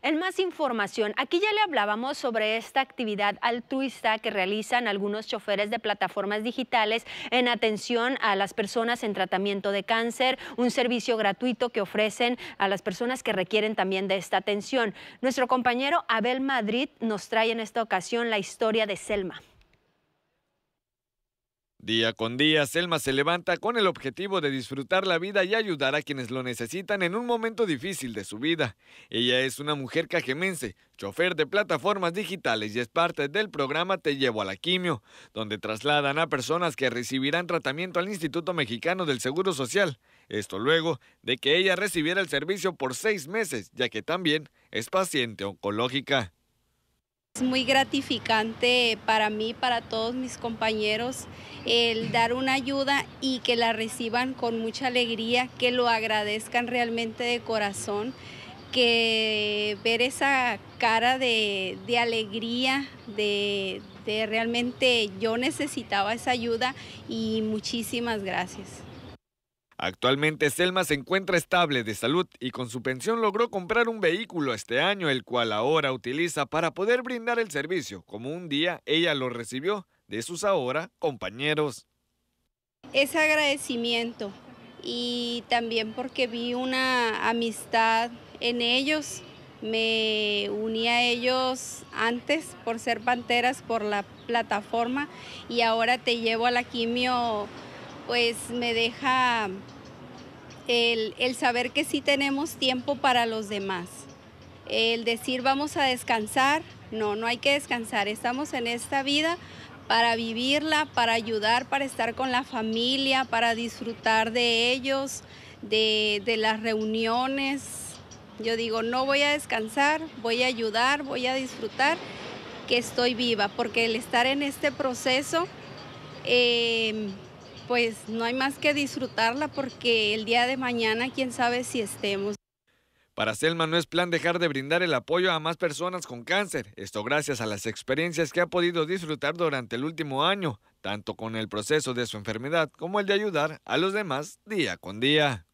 En más información, aquí ya le hablábamos sobre esta actividad altruista que realizan algunos choferes de plataformas digitales en atención a las personas en tratamiento de cáncer, un servicio gratuito que ofrecen a las personas que requieren también de esta atención. Nuestro compañero Abel Madrid nos trae en esta ocasión la historia de Selma. Día con día, Selma se levanta con el objetivo de disfrutar la vida y ayudar a quienes lo necesitan en un momento difícil de su vida. Ella es una mujer cajemense, chofer de plataformas digitales y es parte del programa Te Llevo a la Quimio, donde trasladan a personas que recibirán tratamiento al Instituto Mexicano del Seguro Social. Esto luego de que ella recibiera el servicio por seis meses, ya que también es paciente oncológica muy gratificante para mí, para todos mis compañeros, el dar una ayuda y que la reciban con mucha alegría, que lo agradezcan realmente de corazón, que ver esa cara de, alegría, de realmente yo necesitaba esa ayuda y muchísimas gracias. Actualmente Selma se encuentra estable de salud y con su pensión logró comprar un vehículo este año, el cual ahora utiliza para poder brindar el servicio, como un día ella lo recibió de sus ahora compañeros. Es agradecimiento y también porque vi una amistad en ellos me uní a ellos antes por ser panteras por la plataforma y ahora te llevo a la quimio pues me deja el, saber que sí tenemos tiempo para los demás. El decir vamos a descansar, no, no hay que descansar, estamos en esta vida para vivirla, para ayudar, para estar con la familia, para disfrutar de ellos, de, las reuniones. Yo digo, no voy a descansar, voy a ayudar, voy a disfrutar que estoy viva, porque el estar en este proceso... Em, pues no hay más que disfrutarla porque el día de mañana quién sabe si estemos. Para Selma no es plan dejar de brindar el apoyo a más personas con cáncer, esto gracias a las experiencias que ha podido disfrutar durante el último año, tanto con el proceso de su enfermedad como el de ayudar a los demás día con día.